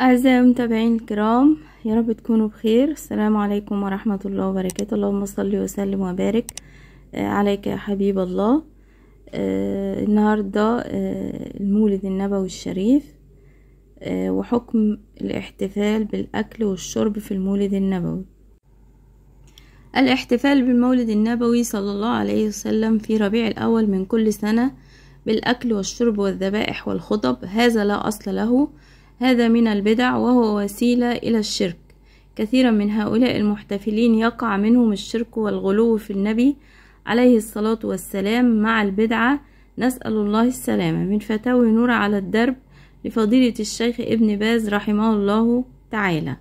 أعزائي المتابعين الكرام يا رب تكونوا بخير السلام عليكم ورحمة الله وبركاته اللهم صل وسلم وبارك آه، عليك يا حبيب الله آه، النهاردة آه، المولد النبوي الشريف وحكم الاحتفال بالأكل والشرب في المولد النبوي الاحتفال بالمولد النبوي صلى الله عليه وسلم في ربيع الأول من كل سنة بالأكل والشرب والذبائح والخطب هذا لا أصل له هذا من البدع وهو وسيلة إلى الشرك كثيرا من هؤلاء المحتفلين يقع منهم الشرك والغلو في النبي عليه الصلاة والسلام مع البدعة نسأل الله السلامة من فتاوي نور على الدرب لفضيلة الشيخ ابن باز رحمه الله تعالى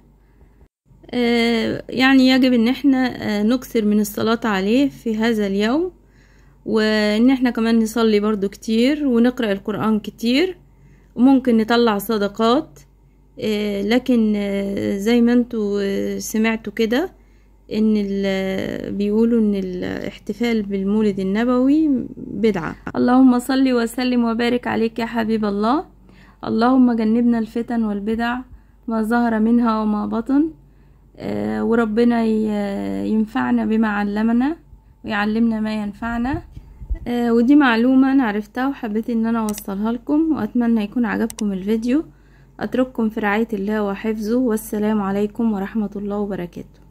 آه، يعني يجب ان احنا آه، نكثر من الصلاة عليه في هذا اليوم وان احنا كمان نصلي برضو كتير ونقرأ القرآن كتير وممكن نطلع صدقات آه، لكن آه، زي ما انتوا آه، سمعتوا كده ان بيقولوا ان الاحتفال بالمولد النبوي بدعة اللهم صل وسلم وبارك عليك يا حبيب الله اللهم جنبنا الفتن والبدع ما ظهر منها وما بطن وربنا ينفعنا بما علمنا ويعلمنا ما ينفعنا آه، ودي معلومة انا عرفتها وحبيت ان انا اوصلها لكم واتمنى يكون عجبكم الفيديو اترككم في رعاية الله وحفظه والسلام عليكم ورحمة الله وبركاته